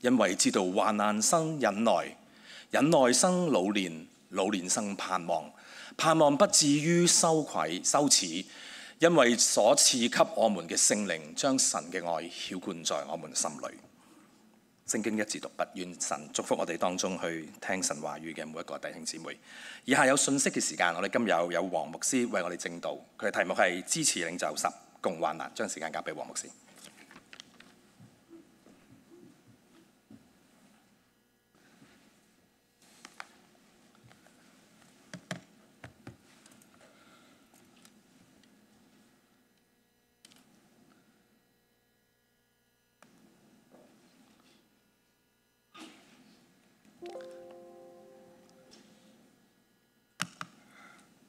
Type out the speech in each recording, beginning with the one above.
因為知道患難生忍耐，忍耐生老年，老年生盼望，盼望不至於羞愧羞恥。因為所賜給我們嘅聖靈，將神嘅愛澆灌在我們心里。聖經一字讀不完，神祝福我哋當中去聽神話語嘅每一個弟兄姊妹。以下有信息嘅時間，我哋今日有有牧師為我哋正道，佢嘅題目係支持領袖十共患難。將時間交俾黃牧師。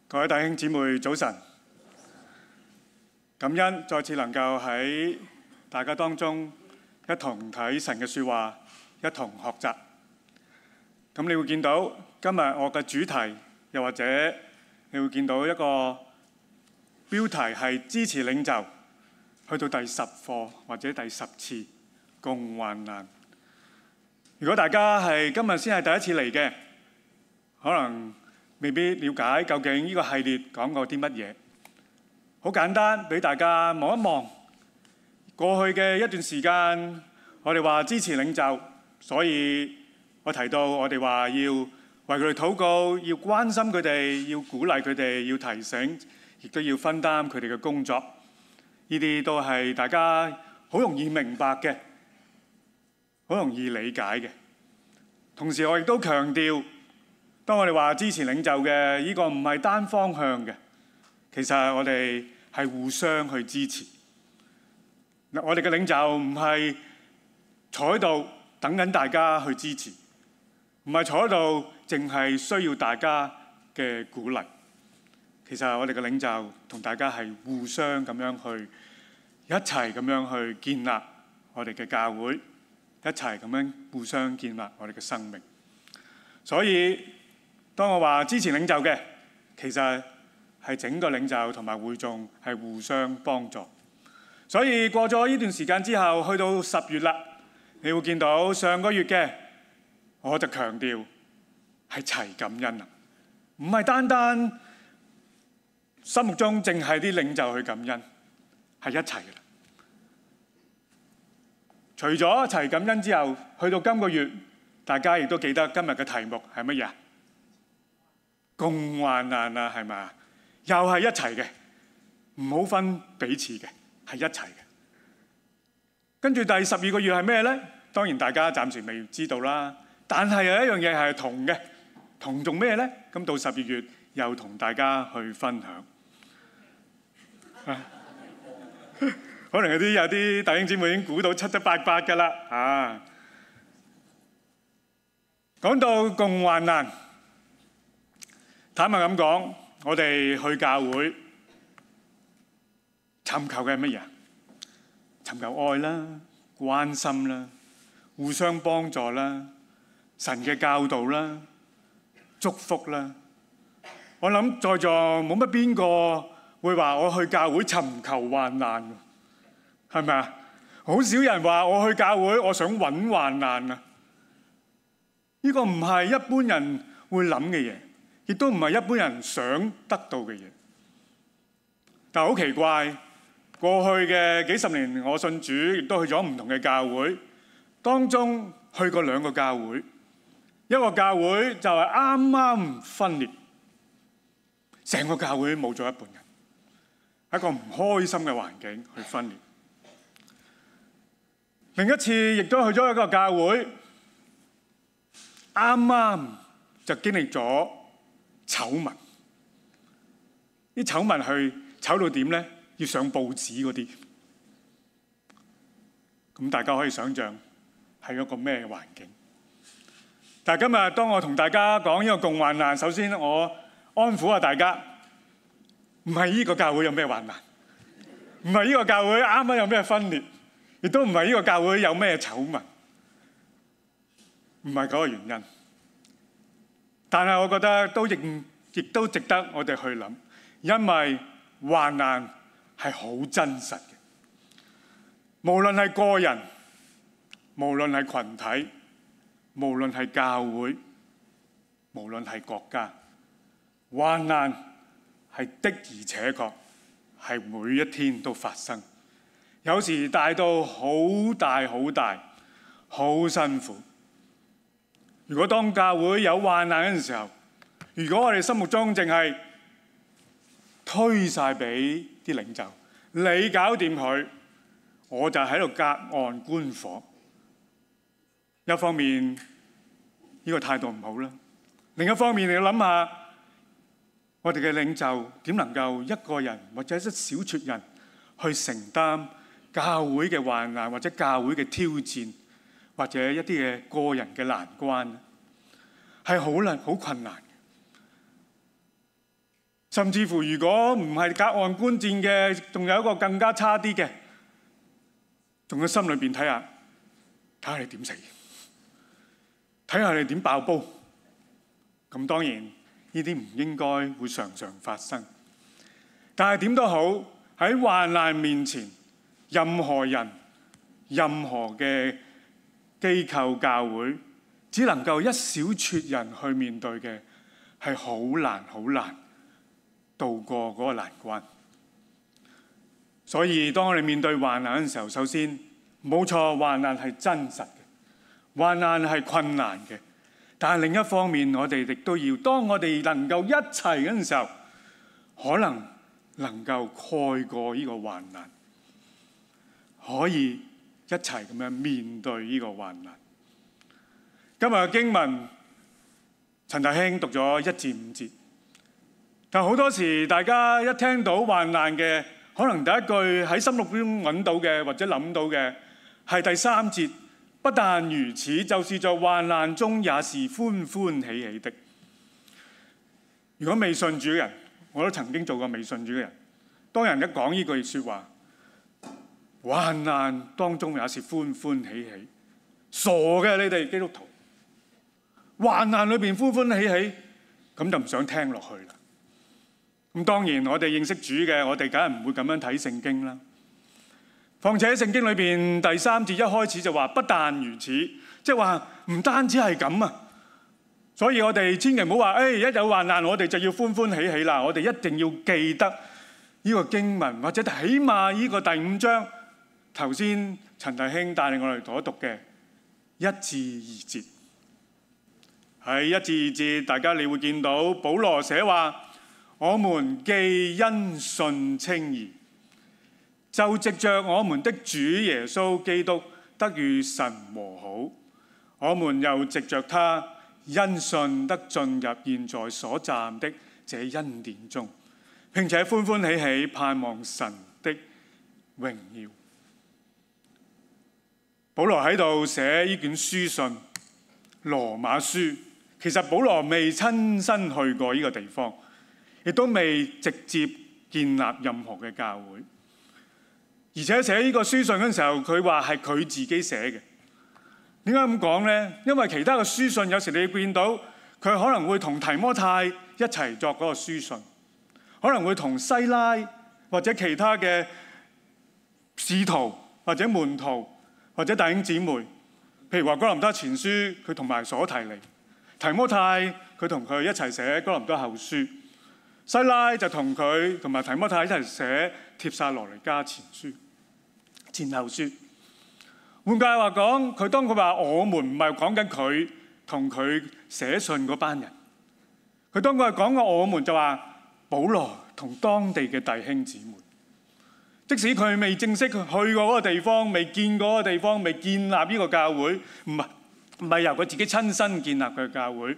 各位弟兄姊妹，早晨！感恩再次能够喺大家当中一同睇神嘅说话，一同学习。咁你会见到今日我嘅主题，又或者你会见到一个标题系支持领袖，去到第十课或者第十次共患难。如果大家係今日先係第一次嚟嘅，可能。未必了解究竟呢個系列講過啲乜嘢？好簡單，俾大家望一望過去嘅一段時間。我哋話支持領袖，所以我提到我哋話要為佢哋禱告，要關心佢哋，要鼓勵佢哋，要提醒，亦都要分擔佢哋嘅工作。呢啲都係大家好容易明白嘅，好容易理解嘅。同時，我亦都強調。當我哋話支持領袖嘅呢個唔係單方向嘅，其實我哋係互相去支持。嗱，我哋嘅領袖唔係坐喺度等緊大家去支持，唔係坐喺度淨係需要大家嘅鼓勵。其實我哋嘅領袖同大家係互相咁樣去一齊咁樣去建立我哋嘅教會，一齊咁樣互相建立我哋嘅生命。所以，當我話支持領袖嘅，其實係整個領袖同埋會眾係互相幫助。所以過咗呢段時間之後，去到十月啦，你會見到上個月嘅我就強調係齊感恩啊，唔係單單心目中淨係啲領袖去感恩係一齊嘅。除咗齊感恩之後，去到今個月，大家亦都記得今日嘅題目係乜嘢啊？共患難啊，係嘛？又係一齊嘅，唔好分彼此嘅，係一齊嘅。跟住第十二個月係咩咧？當然大家暫時未知道啦。但係有一樣嘢係同嘅，同仲咩咧？咁到十二月又同大家去分享。可能有啲有啲大英姊妹已經估到七七八八㗎啦。啊，講到共患難。坦白咁講，我哋去教會尋求嘅係乜嘢寻尋求愛啦、關心啦、互相幫助啦、神嘅教導啦、祝福啦。我諗在座冇乜邊個會話我去教會尋求患難系係咪啊？好少人話我去教會，我想揾患難啊！呢個唔係一般人會諗嘅嘢。亦都唔係一般人想得到嘅嘢。但好奇怪，過去嘅幾十年，我信主亦都去咗唔同嘅教會，當中去過兩個教會，一個教會就係啱啱分裂，成個教會冇咗一半人，一個唔開心嘅環境去分裂。另一次亦都去咗一個教會，啱啱就經歷咗。醜聞，啲醜聞去醜到點咧？要上報紙嗰啲，咁大家可以想象係一個咩環境？但係今日當我同大家講呢個共患難，首先我安撫下大家，唔係呢個教會有咩患難，唔係呢個教會啱啱有咩分裂，亦都唔係呢個教會有咩醜聞，唔係嗰個原因。但係我覺得都亦亦都值得我哋去諗，因為患難係好真實嘅。無論係個人，無論係群體，無論係教會，無論係國家，患難係的而且確係每一天都發生，有時大到好大好大，好辛苦。如果當教會有患難嗰时時候，如果我哋心目中淨係推晒俾啲領袖，你搞掂佢，我就喺度隔岸觀火。一方面呢個態度唔好啦，另一方面你要諗下，我哋嘅領袖點能夠一個人或者一小撮人去承擔教會嘅患難或者教會嘅挑戰？或者一啲嘅個人嘅難關係好難好困難嘅，甚至乎如果唔係隔岸觀戰嘅，仲有一個更加差啲嘅，仲喺心裏邊睇下，睇下你點死，睇下你點爆煲。咁當然呢啲唔應該會常常發生，但係點都好喺患難面前，任何人任何嘅。機構教會只能夠一小撮人去面對嘅係好難好難渡過嗰個難關。所以當我哋面對患難嘅時候，首先冇錯，患難係真實嘅，患難係困難嘅。但系另一方面，我哋亦都要，當我哋能夠一齊嘅時候，可能能夠蓋過呢個患難，可以。一齊咁樣面對呢個患難。今日經文，陳大興讀咗一至五節。但好多時，大家一聽到患難嘅，可能第一句喺心裏中揾到嘅，或者諗到嘅，係第三節。不但如此，就是在患難中也是歡歡喜喜的。如果未信主嘅人，我都曾經做過未信主嘅人。當人一講呢句说話。患难当中也是欢欢喜喜，傻嘅你哋基督徒，患难里边欢欢喜喜，咁就唔想听落去啦。咁当然我哋认识主嘅，我哋梗系唔会咁样睇圣经啦。况且圣经里边第三节一开始就话不但如此，即系话唔单止系咁啊。所以我哋千祈唔好话，诶一有患难我哋就要欢欢喜喜啦，我哋一定要记得呢个经文，或者起码呢个第五章。頭先陳大興帶我哋所讀嘅一字二節喺一字二節，大家你會見到保羅寫話：我們既因信稱義，就藉着我們的主耶穌基督得與神和好。我們又藉着他因信得進入現在所站的這恩典中，並且歡歡喜喜盼望神的榮耀。保罗喺度写呢卷书信《罗马书》，其实保罗未亲身去过呢个地方，亦都未直接建立任何嘅教会。而且写呢个书信嘅时候，佢话系佢自己写嘅。点解咁讲呢？因为其他嘅书信有时你见到佢可能会同提摩太一齐作嗰个书信，可能会同西拉或者其他嘅使徒或者门徒。或者弟兄姊妹，譬如话哥林多前书，佢同埋所提尼、提摩太，佢同佢一齐写哥林多后书；西拉就同佢同埋提摩太一齐写帖撒罗尼加前书、前后書。换句话讲，佢当佢话我们，唔系讲紧佢同佢写信嗰班人，佢当佢系讲个我们，就话保罗同当地嘅弟兄姊妹。即使佢未正式去過嗰個地方，未見過嗰個地方，未建立呢個教會，唔係唔係由佢自己親身建立佢教會。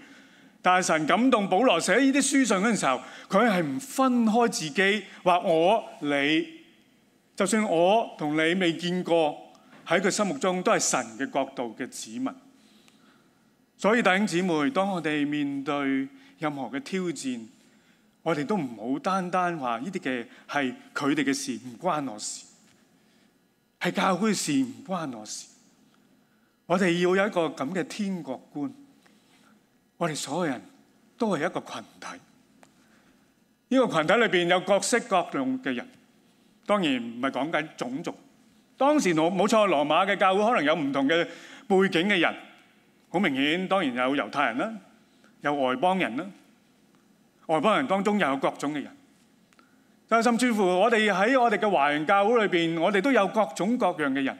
但係神感動保羅寫呢啲書信嗰陣時候，佢係唔分開自己或我你。就算我同你未見過，喺佢心目中都係神嘅角度嘅指民。所以弟兄姊妹，當我哋面對任何嘅挑戰，我哋都唔好單單話呢啲嘅係佢哋嘅事，唔關我事；係教會嘅事，唔關我事。我哋要有一個咁嘅天國觀。我哋所有人都係一個群體。呢個群體裏边有各式各樣嘅人，當然唔係講緊種族。當時罗冇錯，羅馬嘅教會可能有唔同嘅背景嘅人。好明顯，當然有猶太人啦，有外邦人啦。外邦人當中又有各種嘅人，甚至乎我哋喺我哋嘅華人教會裏邊，我哋都有各種各樣嘅人，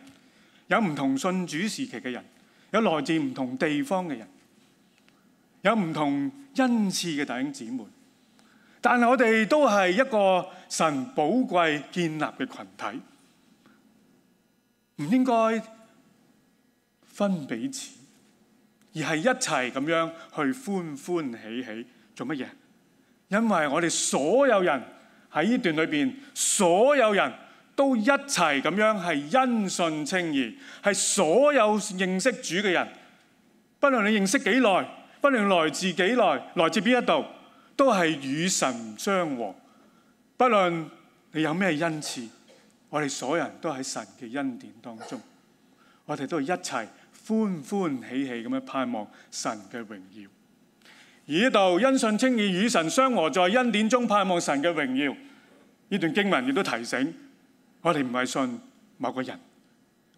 有唔同信主時期嘅人，有來自唔同地方嘅人，有唔同恩賜嘅弟兄姊妹。但系我哋都係一個神寶貴建立嘅群體，唔應該分彼此，而係一齊咁樣去歡歡喜喜做乜嘢？因为我哋所有人喺呢段里边，所有人都一齐咁样系因信清义，系所有认识主嘅人，不论你认识几耐，不论来自几耐，来自边一度，都系与神相和。不论你有咩恩赐，我哋所有人都喺神嘅恩典当中，我哋都一齐欢欢喜喜咁样盼望神嘅荣耀。以道因信称义与神相和，在恩典中盼望神嘅荣耀。呢段经文亦都提醒我哋唔系信某个人，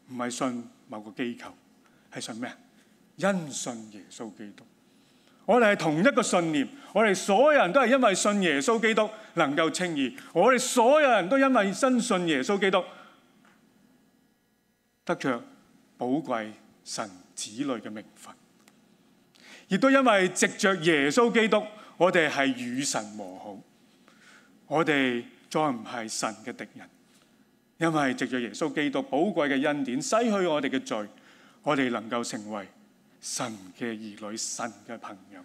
唔系信某个机构，系信咩啊？因信耶稣基督，我哋系同一个信念，我哋所有人都系因为信耶稣基督能够称义，我哋所有人都因为真信耶稣基督得着宝贵神子女嘅名分。亦都因为藉着耶稣基督，我哋系与神和好，我哋再唔系神嘅敌人。因为藉着耶稣基督宝贵嘅恩典，洗去我哋嘅罪，我哋能够成为神嘅儿女、神嘅朋友。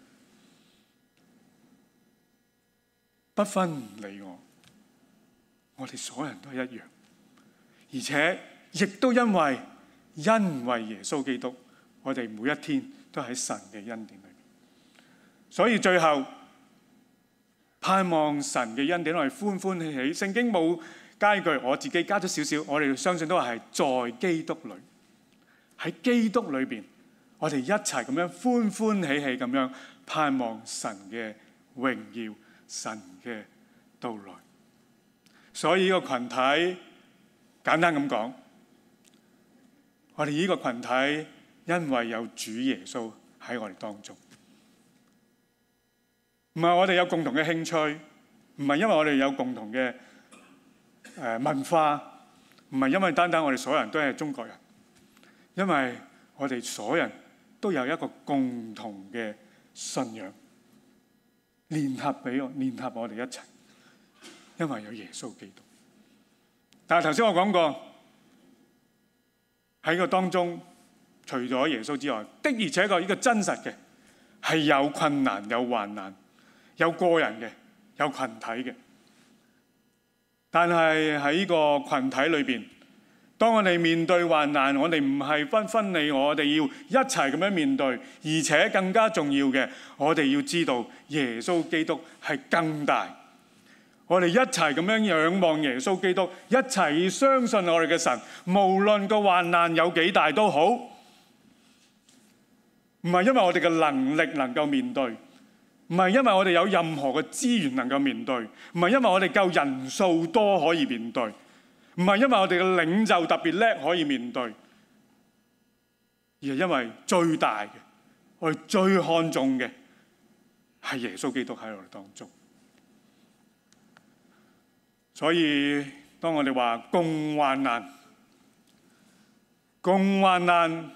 不分你我，我哋所有人都一样。而且，亦都因为因为耶稣基督，我哋每一天。都喺神嘅恩典里边，所以最后盼望神嘅恩典我哋欢欢喜喜。圣经冇加一句，我自己加咗少少。我哋相信都系在基督里，喺基督里边，我哋一齐咁样欢欢喜喜咁样盼望神嘅荣耀、神嘅到来。所以呢个群体，简单咁讲，我哋呢个群体。因为有主耶稣喺我哋当中，唔系我哋有共同嘅兴趣，唔系因为我哋有共同嘅诶文化，唔系因为单单我哋所有人都系中国人，因为我哋所有人都有一个共同嘅信仰，联合俾我，联合我哋一齐，因为有耶稣基督。但系头先我讲过喺个当中。除咗耶穌之外，的而且確呢個真實嘅係有困難、有患難、有個人嘅、有群體嘅。但係喺個群體裏邊，當我哋面對患難，我哋唔係分分離，我哋要一齊咁樣面對。而且更加重要嘅，我哋要知道耶穌基督係更大。我哋一齊咁樣仰望耶穌基督，一齊相信我哋嘅神，無論個患難有幾大都好。唔係因為我哋嘅能力能夠面對，唔係因為我哋有任何嘅資源能夠面對，唔係因為我哋夠人數多可以面對，唔係因為我哋嘅領袖特別叻可以面對，而係因為最大嘅，我哋最看重嘅係耶穌基督喺我哋當中。所以當我哋話共患難，共患難。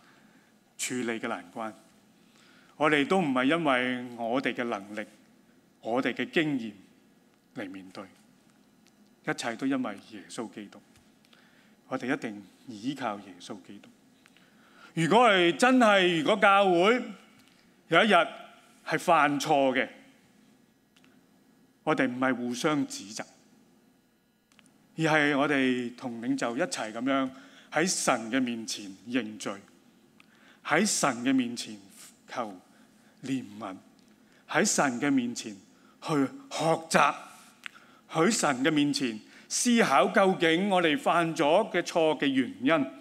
處理嘅難關，我哋都唔係因為我哋嘅能力、我哋嘅經驗嚟面對，一切都因為耶穌基督。我哋一定依靠耶穌基督。如果係真係，如果教會有一日係犯錯嘅，我哋唔係互相指責，而係我哋同領袖一齊咁樣喺神嘅面前認罪。喺神嘅面前求怜悯，喺神嘅面前去学习，喺神嘅面前思考究竟我哋犯咗嘅错嘅原因，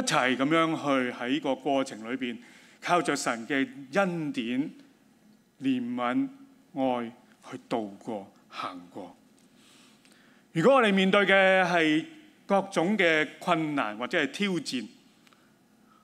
一齐咁样去喺个过程里边，靠着神嘅恩典、怜悯、爱去度过、行过。如果我哋面对嘅系各种嘅困难或者系挑战。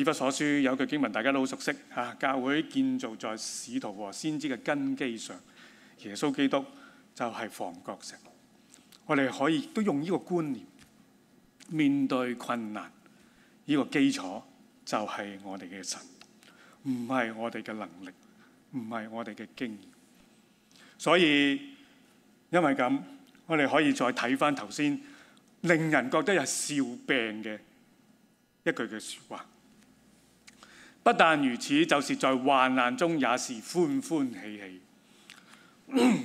以佛所書有句經文，大家都好熟悉嚇。教會建造在使徒和先知嘅根基上，耶穌基督就係房角石。我哋可以都用呢個觀念面對困難。呢個基礎就係我哋嘅神，唔係我哋嘅能力，唔係我哋嘅經驗。所以因為咁，我哋可以再睇翻頭先令人覺得有笑病嘅一句嘅説話。不但如此，就是在患難中也是歡歡喜喜。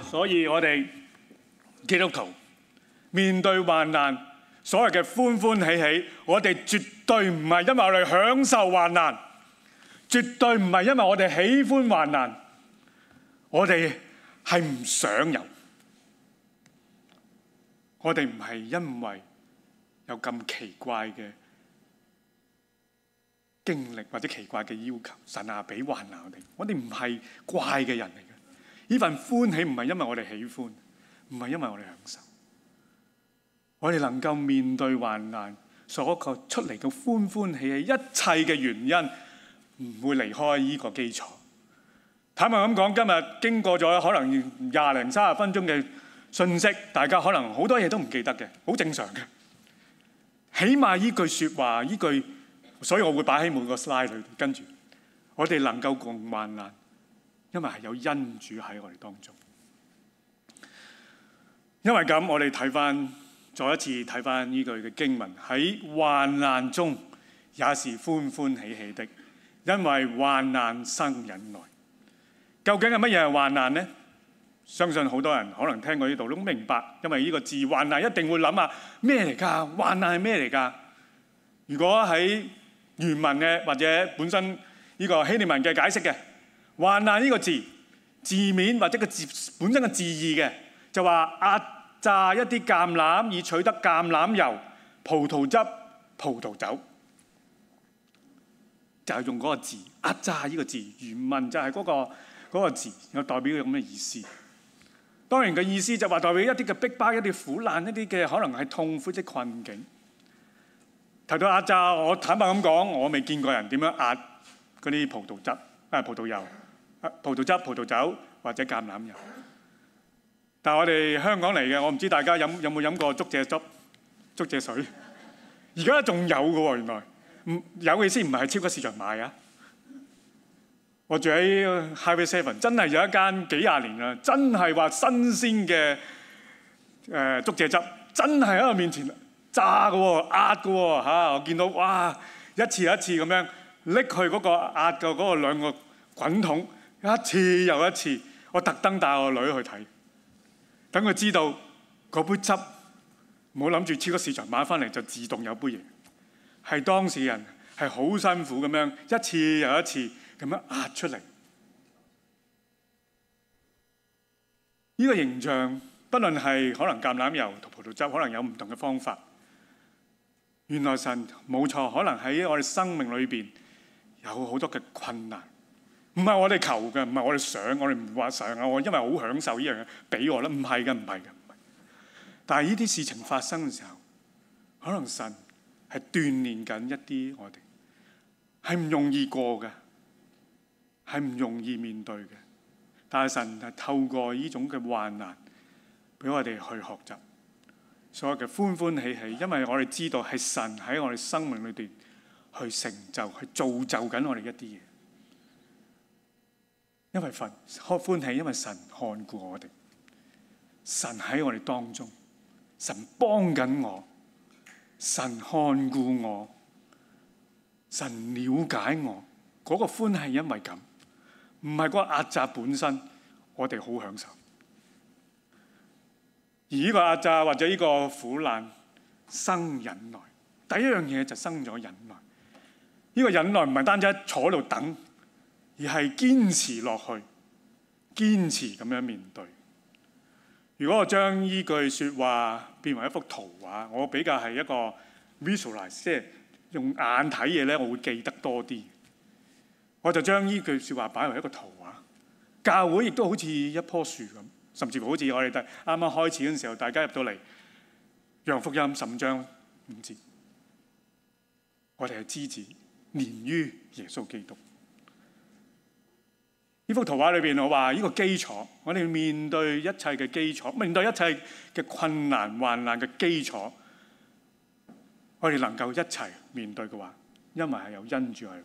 所以我哋基督徒面對患難，所謂嘅歡歡喜喜，我哋絕對唔係因為我哋享受患難，絕對唔係因為我哋喜歡患難，我哋係唔想有。我哋唔系因为有咁奇怪嘅经历或者奇怪嘅要求，神啊俾患难我哋。我哋唔系怪嘅人嚟嘅。呢份欢喜唔系因为我哋喜欢，唔系因为我哋享受。我哋能够面对患难所求出嚟嘅欢欢喜喜，一切嘅原因唔会离开呢个基础。坦白咁讲，今日经过咗可能廿零三十分钟嘅。信息大家可能好多嘢都唔記得嘅，好正常嘅。起碼依句説話，依句，所以我會擺喺每個 slide 裏面跟住。我哋能夠共患難，因為係有恩主喺我哋當中。因為咁，我哋睇翻再一次睇翻依句嘅經文，喺患難中也是歡歡喜喜的，因為患難生忍耐。究竟係乜嘢係患難呢？相信好多人可能聽過呢度都明白，因為呢個字患難一定會諗啊咩嚟㗎？患難係咩嚟㗎？如果喺原文嘅或者本身呢個希利文嘅解釋嘅患難呢個字，字面或者個字本身嘅字義嘅，就話壓榨一啲橄欖以取得橄欖油、葡萄汁、葡萄酒，就係用嗰個字壓榨呢個字。原文就係嗰個嗰個字，有代表咁嘅意思。當然嘅意思就話代表一啲嘅逼迫、一啲苦難、一啲嘅可能係痛苦的困境。提到壓榨，我坦白咁講，我未見過人點樣壓嗰啲葡萄汁、啊葡萄油、啊葡萄汁、葡萄酒或者橄欖油。但我哋香港嚟嘅，我唔知大家飲有冇飲過竹蔗汁、竹蔗水。而家仲有嘅喎，原來唔有嘅意思唔係超級市場買啊。我住喺 Highway Seven，真係有一間幾廿年啦。真係話新鮮嘅誒竹蔗汁，真係喺我面前炸嘅喎，壓嘅喎嚇。我見到哇，一次一次咁樣拎去嗰個壓嘅嗰個兩個滾筒，一次又一次。我特登帶我女去睇，等佢知道嗰杯汁唔好諗住超級市場買翻嚟就自動有杯嘢，係當事人係好辛苦咁樣一次又一次。咁樣壓出嚟，呢個形象，不論係可能橄欖油同葡萄汁，可能有唔同嘅方法。原來神冇錯，可能喺我哋生命裏边有好多嘅困難，唔係我哋求嘅，唔係我哋想，我哋唔話想啊，我因為好享受呢樣嘢，俾我啦，唔係嘅，唔係嘅。但係呢啲事情發生嘅時候，可能神係鍛炼緊一啲我哋，係唔容易過嘅。系唔容易面對嘅，但系神係透過呢種嘅患難，俾我哋去學習。所以嘅歡歡喜喜，因為我哋知道係神喺我哋生命裏边去成就、去造就緊我哋一啲嘢。因為佛開歡喜，因為神看顧我哋，神喺我哋當中，神幫緊我，神看顧我，神了解我，嗰個歡係因為咁。唔係個壓榨本身，我哋好享受。而呢個壓榨或者呢個苦難生忍耐，第一樣嘢就生咗忍耐。呢個忍耐唔係單止坐喺度等，而係堅持落去，堅持咁樣面對。如果我將呢句说話變為一幅圖畫，我比較係一個 visualize，即係用眼睇嘢咧，我會記得多啲。我就將呢句说話擺為一個圖畫，教會亦都好似一棵樹咁，甚至乎好似我哋啱啱開始嗰陣時候，大家入到嚟，讓福音五章五節，我哋係枝子，連於耶穌基督。呢幅圖畫裏边，我話呢個基礎，我哋面對一切嘅基礎，面對一切嘅困難患難嘅基礎，我哋能夠一齊面對嘅話，因為係有因住喺度。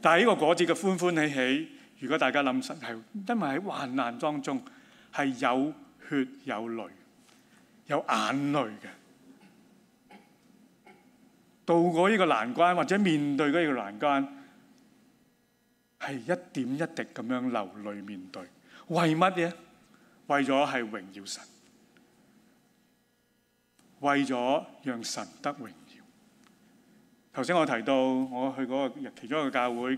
但系呢個果子嘅歡歡喜喜，如果大家諗實係，因為喺患難當中係有血有淚、有眼淚嘅，渡過呢個難關或者面對嗰個難關，係一點一滴咁樣流淚面對，為乜嘢？為咗係榮耀神，為咗讓神得榮。頭先我提到我去嗰個其中一個教會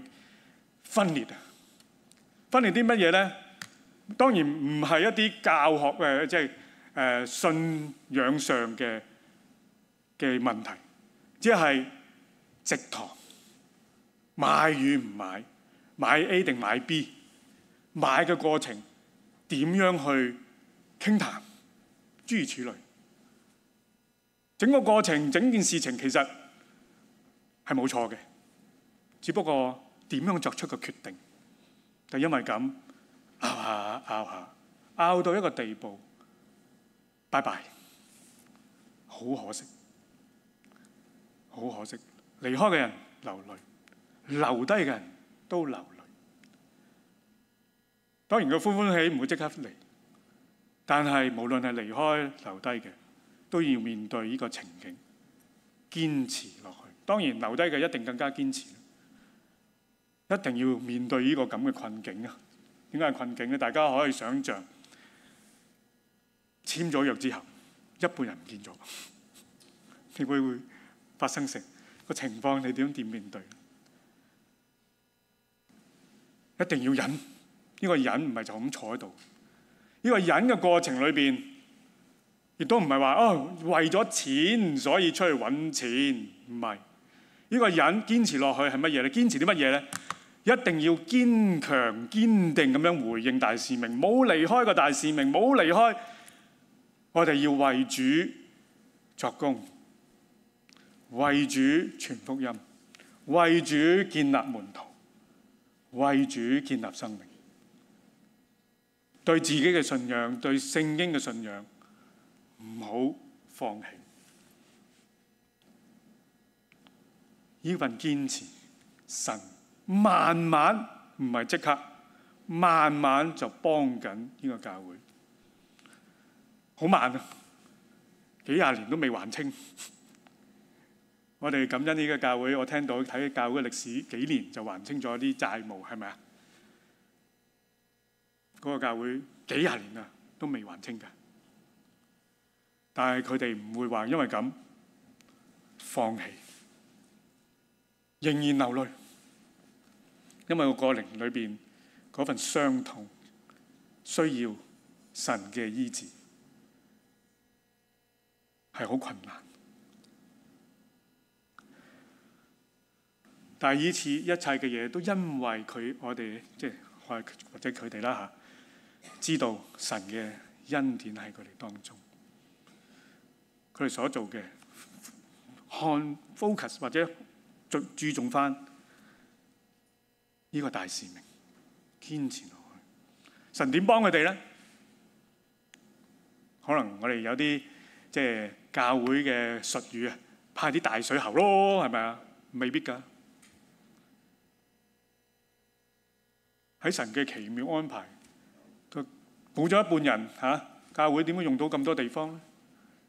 分裂啊，分裂啲乜嘢咧？當然唔係一啲教學嘅，即係誒信仰上嘅嘅問題，即係直堂買與唔買，買 A 定買 B，買嘅過程點樣去傾談，諸如此類。整個過程，整件事情其實。係冇錯嘅，只不過點樣作出個決定？就因為咁拗下拗下拗到一個地步拜拜，好可惜，好可惜，離開嘅人流淚，留低嘅人都流淚。當然個歡歡喜唔會即刻嚟，但係無論係離開留低嘅，都要面對呢個情景，堅持落去。當然留低嘅一定更加堅持，一定要面對呢個咁嘅困境啊！點解係困境咧？大家可以想像簽咗約之後，一半人唔見咗，你會唔會發生成個情況？你點點面對？一定要忍，呢個忍唔係就咁坐喺度。呢個忍嘅過程裏邊，亦都唔係話哦，為咗錢所以出去揾錢，唔係。呢個人堅持落去係乜嘢咧？堅持啲乜嘢咧？一定要堅強、堅定咁樣回應大使命，冇離開個大使命，冇離開。我哋要為主作工，為主傳福音，為主建立門徒，為主建立生命。對自己嘅信仰，對聖經嘅信仰，唔好放棄。呢份堅持，神慢慢唔系即刻，慢慢就幫緊呢個教會。好慢啊，幾廿年都未還清。我哋感恩呢個教會，我聽到睇教會歷史幾年就還清咗啲債務，係咪啊？嗰個教會幾廿年啊，都未還清噶。但係佢哋唔會话因為咁放棄。仍然流淚，因為個靈裏邊嗰份傷痛需要神嘅醫治係好困難，但二以此一切嘅嘢都因為佢，我哋即係或者佢哋啦吓，知道神嘅恩典喺佢哋當中，佢哋所做嘅看 focus 或者。注重翻呢個大使命，堅持落去。神點幫佢哋咧？可能我哋有啲即係教會嘅術語啊，派啲大水喉咯，係咪啊？未必㗎。喺神嘅奇妙安排，佢補咗一半人嚇，教會點会用到咁多地方咧？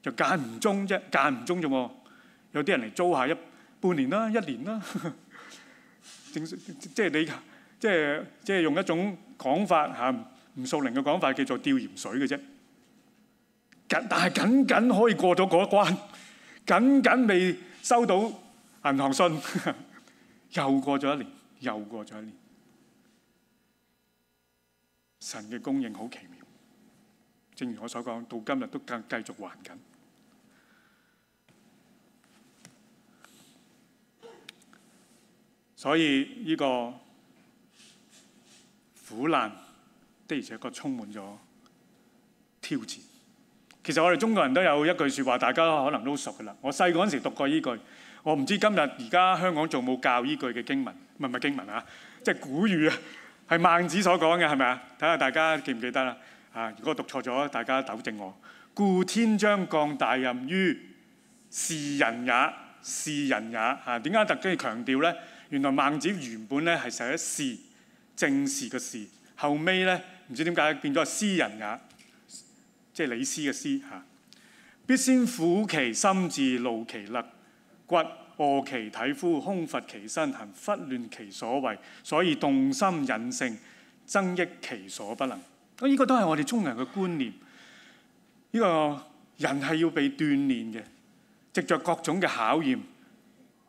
就間唔中啫，間唔中啫喎。有啲人嚟租下一。半年啦，一年啦，即係你即係即係用一種講法嚇，吳素玲嘅講法叫做吊鹽水嘅啫。但但係僅僅可以過到嗰一關，僅僅未收到銀行信，又過咗一年，又過咗一年。神嘅供應好奇妙，正如我所講，到今日都更繼續還緊。所以呢個苦難的，而且確充滿咗挑戰。其實我哋中國人都有一句说話，大家可能都熟噶啦。我細個嗰时時讀過呢句，我唔知今日而家香港仲冇教呢句嘅經文，唔係唔系經文啊，即系古語啊，係孟子所講嘅，係咪啊？睇下大家記唔記得啦。啊，如果我讀錯咗，大家糾正我。故天將降大任於是人也，是人也。啊，點解特登要強調咧？原來孟子原本咧係寫一事正事嘅事，後尾咧唔知點解變咗詩人也，即係李斯嘅詩嚇。必先苦其心志，勞其力，骨餓其體膚，空乏其身，行忽亂其所為，所以動心忍性，增益其所不能。咁依個都係我哋中人嘅觀念。呢個人係要被鍛鍊嘅，藉着各種嘅考驗。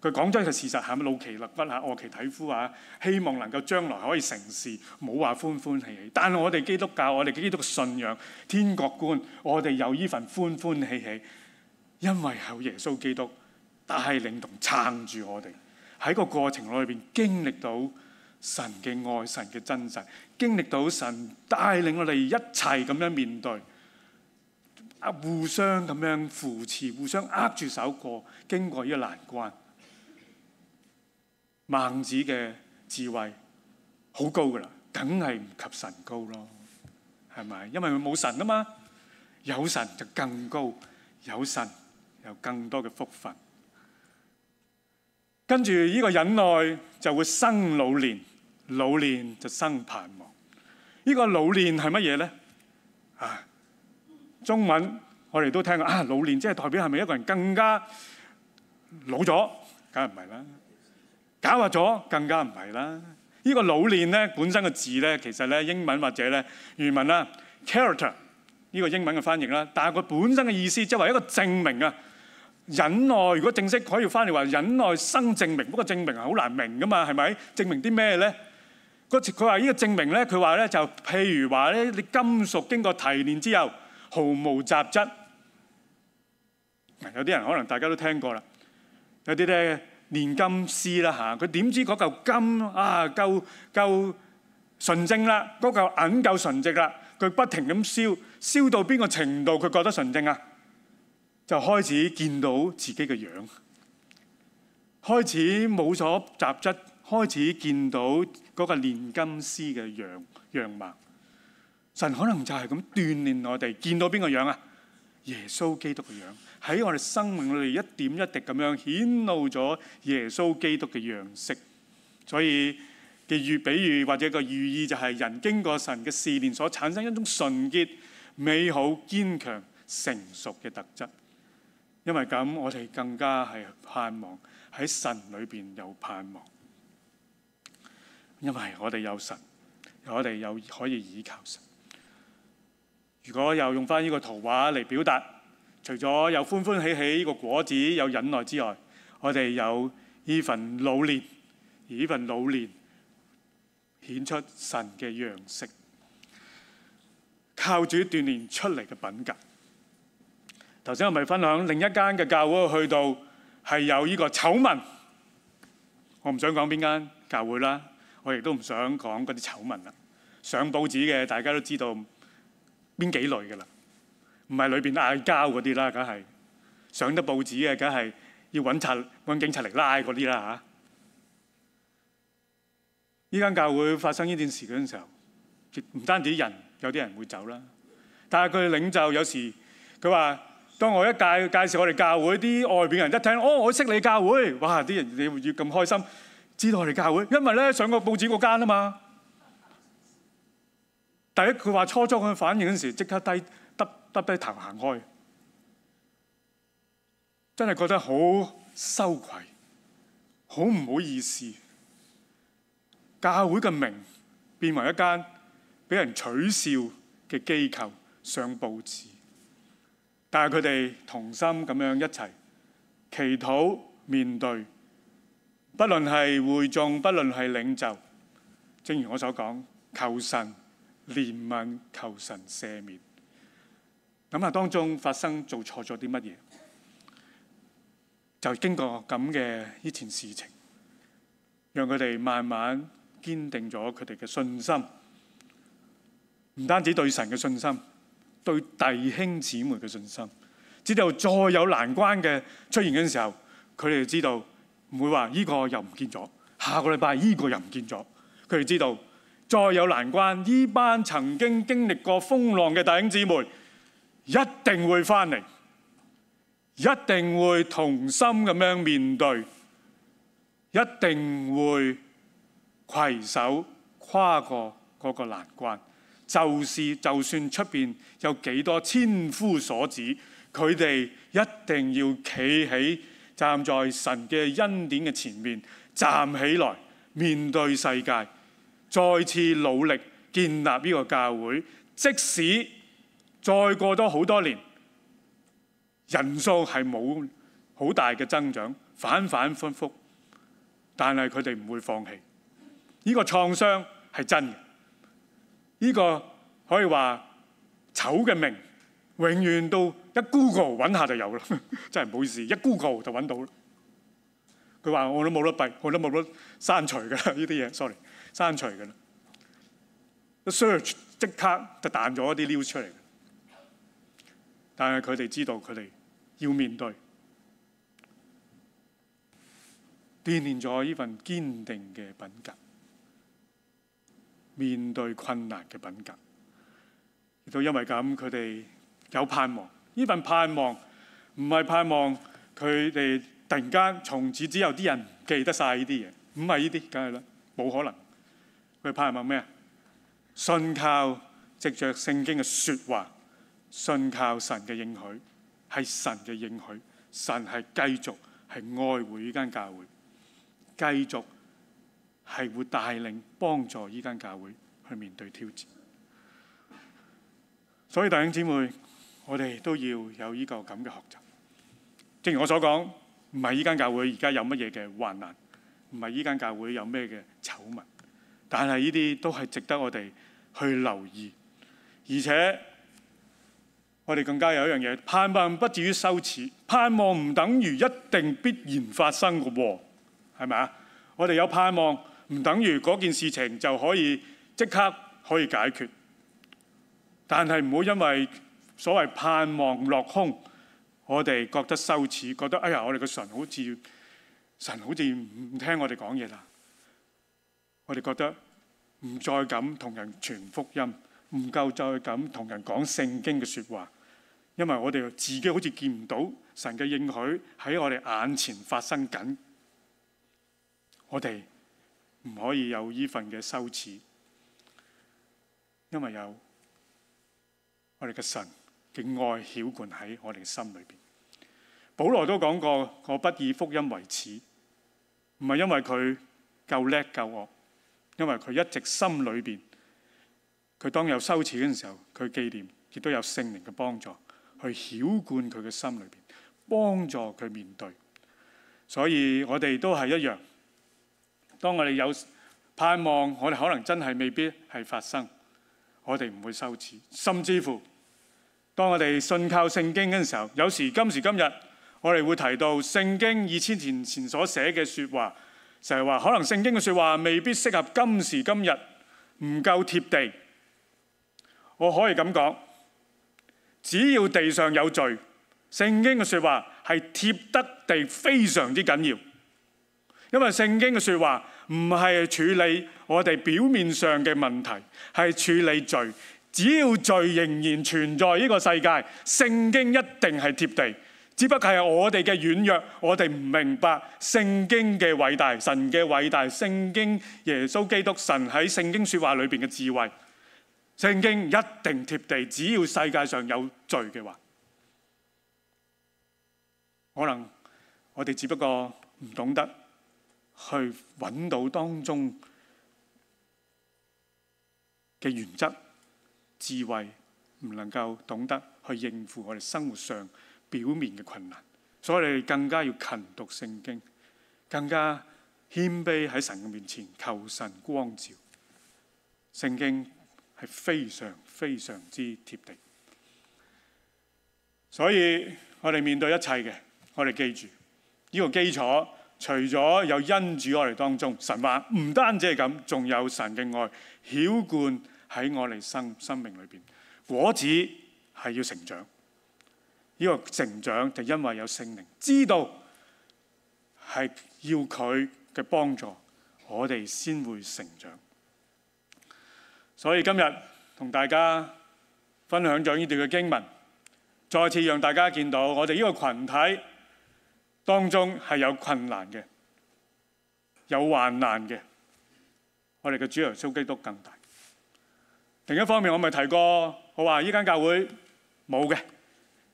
佢講咗一個事實咪老其勒屈下，我其體夫啊？希望能夠將來可以成事，冇話歡歡喜喜。但係我哋基督教，我哋基督信仰，天國觀，我哋有依份歡歡喜喜，因為有耶穌基督帶領同撐住我哋喺個過程裏邊經歷到神嘅愛，神嘅真實，經歷到神帶領我哋一切咁樣面對，啊互相咁樣扶持，互相握住手過，經過呢個難關。孟子嘅智慧好高噶啦，梗系唔及神高咯，系咪？因为佢冇神啊嘛，有神就更高，有神有更多嘅福分。跟住呢个忍耐就会生老年，老年就生盼望。呢个老年系乜嘢咧？啊，中文我哋都听过啊，老年即系代表系咪一个人更加老咗？梗系唔系啦。搞猾咗更加唔係啦！呢個老練咧，本身嘅字咧，其實咧英文或者咧原文啦，character 呢個英文嘅翻譯啦，但係佢本身嘅意思即係一個證明啊！忍耐，如果正式可以翻嚟話，忍耐生證明。不過證明係好難明噶嘛，係咪？證明啲咩咧？佢話呢個證明咧，佢話咧就譬如話咧，你金屬經過提煉之後，毫無雜質。有啲人可能大家都聽過啦，有啲咧。炼金师啦吓，佢点知嗰嚿金啊够够纯正啦，嗰嚿银够纯正啦，佢不停咁烧，烧到边个程度佢觉得纯正啊？就开始见到自己嘅样，开始冇咗杂质，开始见到嗰个炼金师嘅样样貌。神可能就系咁锻炼我哋，见到边个样啊？耶稣基督嘅样。喺我哋生命里一点一滴咁样显露咗耶稣基督嘅样式，所以嘅喻比喻或者个寓意就系人经过神嘅试炼所产生一种纯洁、美好、坚强、成熟嘅特质。因为咁，我哋更加系盼望喺神里边有盼望，因为我哋有神，我哋又可以倚靠神。如果又用翻呢个图画嚟表达。除咗有歡歡喜喜呢個果子，有忍耐之外，我哋有呢份老練，而呢份老練顯出神嘅樣式，靠主鍛鍊出嚟嘅品格。頭先我咪分享另一間嘅教會去到係有呢個醜聞，我唔想講邊間教會啦，我亦都唔想講嗰啲醜聞啦，上報紙嘅大家都知道邊幾類嘅啦。唔係裏邊嗌交嗰啲啦，梗係上得報紙嘅，梗係要揾查揾警察嚟拉嗰啲啦嚇。依間教會發生呢件事嗰陣時候，唔單止人有啲人會走啦，但係佢領袖有時佢話：當我一介介紹我哋教會啲外邊人一聽，哦，我識你教會，哇！啲人你會越咁開心知道我哋教會，因為咧上過報紙嗰間啊嘛。第一佢話初初佢反應嗰時即刻低。耷低头行开，真系觉得好羞愧，好唔好意思。教会嘅名变为一间俾人取笑嘅机构上报纸，但系佢哋同心咁样一齐祈祷面对，不论系会众，不论系领袖。正如我所讲，求神怜悯，求神赦免。咁啊！當中發生做錯咗啲乜嘢，就經過咁嘅呢件事情，讓佢哋慢慢堅定咗佢哋嘅信心。唔單止對神嘅信心，對弟兄姊妹嘅信心，知道再有難關嘅出現嘅時候，佢哋知道唔會話呢個又唔見咗，下個禮拜依個又唔見咗。佢哋知道再有難關，依班曾經經歷過風浪嘅弟兄姊妹。一定会翻嚟，一定会同心咁样面对，一定会携手跨过嗰个难关。就是就算出边有几多千夫所指，佢哋一定要企起，站在神嘅恩典嘅前面，站起来面对世界，再次努力建立呢个教会，即使。再過多好多年，人數係冇好大嘅增長，反反覆覆，但係佢哋唔會放棄。呢個創傷係真嘅，呢個可以話醜嘅命，永遠都一 Google 揾下就有啦。真係唔好意思，一 Google 就揾到啦。佢話我都冇得閉，我都冇得刪除㗎啦。呢啲嘢，sorry，刪除㗎啦。Search 即刻就彈咗一啲 news 出嚟。但係佢哋知道佢哋要面對，鍛鍊咗呢份堅定嘅品格，面對困難嘅品格。亦都因為咁，佢哋有盼望。呢份盼望唔係盼望佢哋突然間從此只有啲人記得晒呢啲嘢，唔係呢啲，梗係啦，冇可能。佢盼望咩啊？信靠藉着聖經嘅説話。信靠神嘅應許係神嘅應許，神係繼續係愛護呢間教會，繼續係會帶領幫助呢間教會去面對挑戰。所以弟兄姊妹，我哋都要有依個咁嘅學習。正如我所講，唔係依間教會而家有乜嘢嘅患難，唔係依間教會有咩嘅醜聞，但係呢啲都係值得我哋去留意，而且。我哋更加有一樣嘢，盼望不至於羞恥，盼望唔等於一定必然發生嘅喎，係咪啊？我哋有盼望，唔等於嗰件事情就可以即刻可以解決。但係唔好因為所謂盼望落空，我哋覺得羞恥，覺得哎呀，我哋嘅神好似神好似唔聽我哋講嘢啦。我哋覺得唔再敢同人傳福音，唔夠再咁同人講聖經嘅説話。因为我哋自己好似见唔到神嘅应许喺我哋眼前发生紧，我哋唔可以有呢份嘅羞耻，因为有我哋嘅神嘅爱晓灌喺我哋心里边。保罗都讲过：我不以福音为耻，唔系因为佢够叻够恶，因为佢一直心里边，佢当有羞耻嘅时候，佢纪念亦都有圣灵嘅帮助。去晓灌佢嘅心里边，帮助佢面对。所以我哋都系一样。当我哋有盼望，我哋可能真系未必系发生。我哋唔会羞恥，甚至乎，当我哋信靠圣经嘅时候，有时今时今日，我哋会提到圣经二千年前所写嘅说话，就系话可能圣经嘅说话未必适合今时今日，唔够贴地。我可以咁讲。只要地上有罪，聖經嘅说話係貼得地非常之緊要。因為聖經嘅说話唔係處理我哋表面上嘅問題，係處理罪。只要罪仍然存在呢個世界，聖經一定係貼地。只不過係我哋嘅軟弱，我哋唔明白聖經嘅偉大、神嘅偉大、聖經耶穌基督神喺聖經说話裏边嘅智慧。聖經一定貼地，只要世界上有。罪嘅话，可能我哋只不过唔懂得去揾到当中嘅原则智慧，唔能够懂得去应付我哋生活上表面嘅困难，所以你哋更加要勤读圣经，更加谦卑喺神嘅面前求神光照，圣经系非常非常之贴地。所以我哋面对一切嘅，我哋记住呢个基础，除咗有恩主我哋当中，神话唔单止系咁，仲有神嘅爱晓灌喺我哋生生命里边，果子系要成长。呢个成长就因为有圣灵知道系要佢嘅帮助，我哋先会成长。所以今日同大家分享咗呢段嘅经文。再次讓大家見到，我哋呢個群體當中係有困難嘅，有患難嘅。我哋嘅主流收基都更大。另一方面，我咪提過，我話呢間教會冇嘅，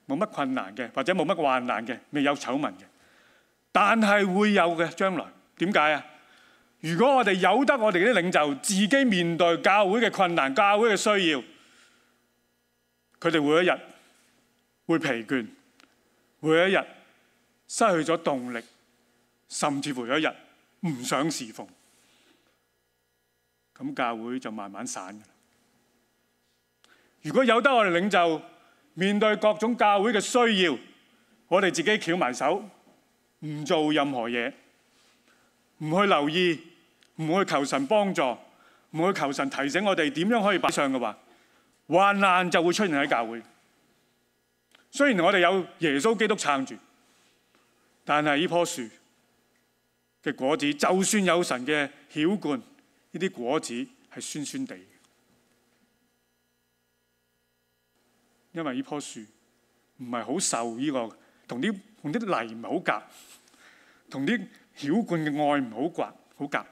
冇乜困難嘅，或者冇乜患難嘅，未有醜聞嘅。但係會有嘅，將來點解啊？如果我哋有得我哋啲領袖自己面對教會嘅困難、教會嘅需要，佢哋會一日。会疲倦，会一日失去咗动力，甚至乎有一日唔想侍奉，咁教会就慢慢散如果有得我哋领袖面对各种教会嘅需要，我哋自己翘埋手，唔做任何嘢，唔去留意，唔去求神帮助，唔去求神提醒我哋点样可以摆上嘅话，患难就会出现喺教会。雖然我哋有耶穌基督撐住，但係呢棵樹嘅果子，就算有神嘅曉冠，呢啲果子係酸酸地。因為呢棵樹唔係好受呢個，同啲同啲泥唔好夾，同啲曉冠嘅愛唔好刮，好夾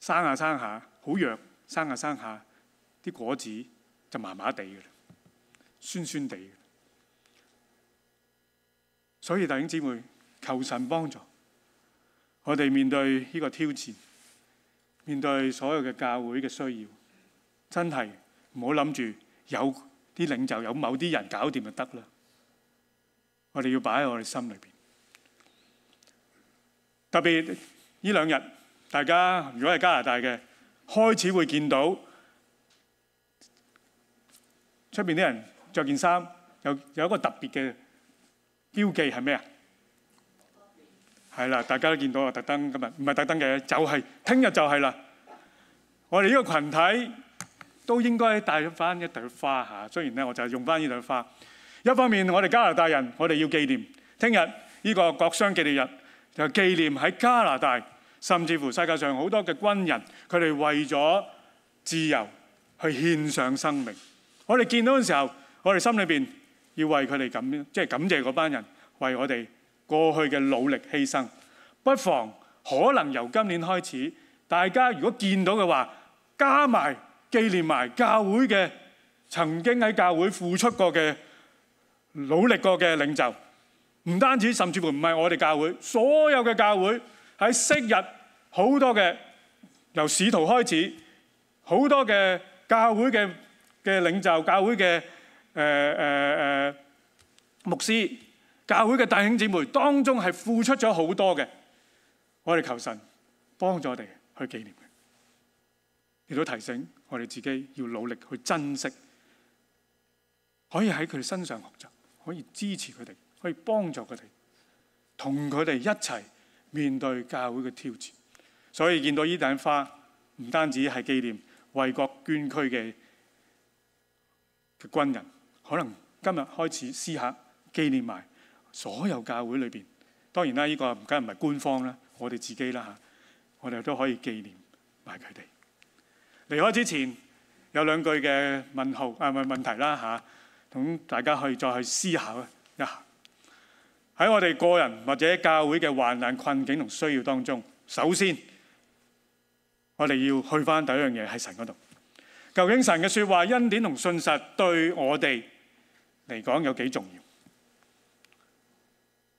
生下生下好弱，生下生下啲果子就麻麻地嘅。酸酸地，所以弟兄姊妹求神帮助，我哋面对呢个挑战，面对所有嘅教会嘅需要，真系唔好谂住有啲领袖有某啲人搞掂就得啦。我哋要摆喺我哋心里边。特别呢两日，大家如果系加拿大嘅，开始会见到出边啲人。着件衫有有一個特別嘅標記係咩啊？係啦，大家都見到啊！特登今日唔係特登嘅，就係聽日就係啦。我哋呢個群體都應該帶翻一朵花嚇。雖然咧，我就用翻呢朵花。一方面，我哋加拿大人，我哋要紀念聽日呢個國商紀念日，就紀念喺加拿大甚至乎世界上好多嘅軍人，佢哋為咗自由去獻上生命。我哋見到嘅時候。我哋心裏边要為佢哋咁，即係感謝嗰班人為我哋過去嘅努力犧牲。不妨可能由今年開始，大家如果見到嘅話，加埋紀念埋教會嘅曾經喺教會付出過嘅努力過嘅領袖，唔單止，甚至乎唔係我哋教會所有嘅教會喺昔日好多嘅由使徒開始，好多嘅教會嘅嘅領袖，教會嘅。誒誒誒，牧師、教會嘅弟兄姊妹當中係付出咗好多嘅，我哋求神幫助我哋去紀念嘅，亦都提醒我哋自己要努力去珍惜，可以喺佢哋身上學習，可以支持佢哋，可以幫助佢哋，同佢哋一齊面對教會嘅挑戰。所以見到呢頂花，唔單止係紀念為國捐軀嘅嘅軍人。可能今日開始思考紀念埋所有教會裏邊，當然啦，呢個唔緊係唔係官方啦，我哋自己啦嚇，我哋都可以紀念埋佢哋離開之前有兩句嘅問號啊問問題啦嚇，同大家去再去思考一下喺我哋個人或者教會嘅患難困境同需要當中，首先我哋要去翻第一樣嘢係神嗰度，究竟神嘅説話恩典同信實對我哋？嚟讲有几重要？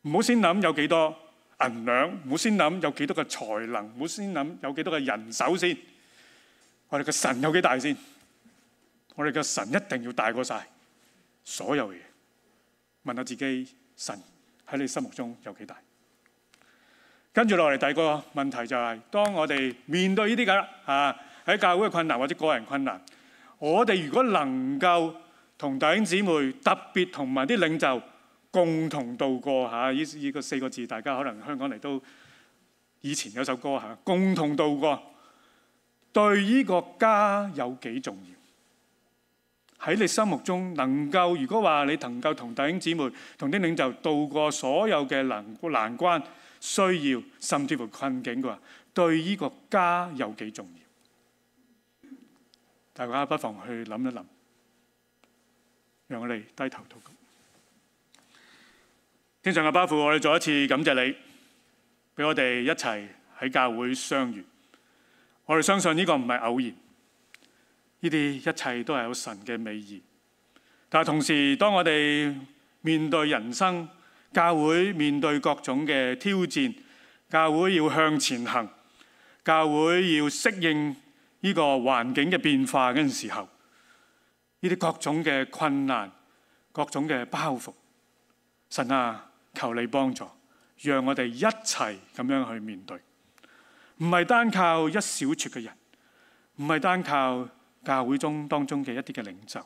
唔好先谂有几多银两，唔好先谂有几多嘅才能，唔好先谂有几多嘅人手先。我哋嘅神有几大先？我哋嘅神一定要大过晒所有嘢。问下自己，神喺你心目中有几大？跟住落嚟第二个问题就系，当我哋面对呢啲噶吓喺教会嘅困难或者个人困难，我哋如果能够。同弟兄姊妹，特別同埋啲領袖共同度過嚇，依依個四個字，大家可能香港嚟都以前有首歌嚇，共同度過對依個家有幾重要？喺你心目中能夠，如果話你能夠同弟兄姊妹、同啲領袖度過所有嘅難難關、需要甚至乎困境嘅話，對依個家有幾重要？大家不妨去諗一諗。让我哋低头祷告。天上嘅父，我哋再一次感谢你，俾我哋一齐喺教会相遇。我哋相信呢个唔系偶然，呢啲一切都系有神嘅美意。但系同时，当我哋面对人生，教会面对各种嘅挑战，教会要向前行，教会要适应呢个环境嘅变化嗰阵时候。呢啲各种嘅困难、各种嘅包袱，神啊，求你帮助，让我哋一齐咁样去面对，唔系单靠一小撮嘅人，唔系单靠教会中当中嘅一啲嘅领袖，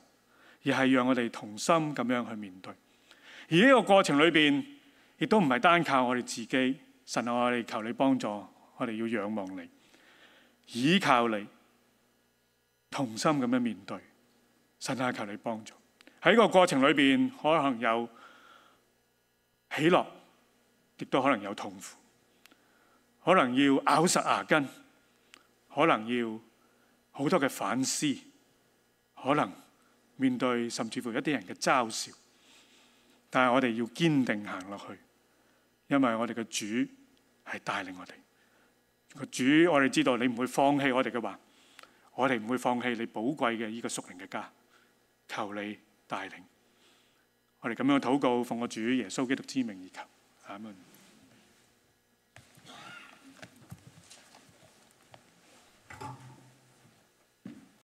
而系让我哋同心咁样去面对。而呢个过程里边，亦都唔系单靠我哋自己，神啊，我哋求你帮助，我哋要仰望你，倚靠你，同心咁样面对。真系求你帮助。喺个过程里边，可能有喜乐，亦都可能有痛苦，可能要咬实牙根，可能要好多嘅反思，可能面对甚至乎一啲人嘅嘲笑。但系我哋要坚定行落去，因为我哋嘅主系带领我哋。个主，我哋知道你唔会放弃我哋嘅话，我哋唔会放弃你宝贵嘅呢个属灵嘅家。求你带领，我哋咁样祷告，奉我主耶稣基督之名而求，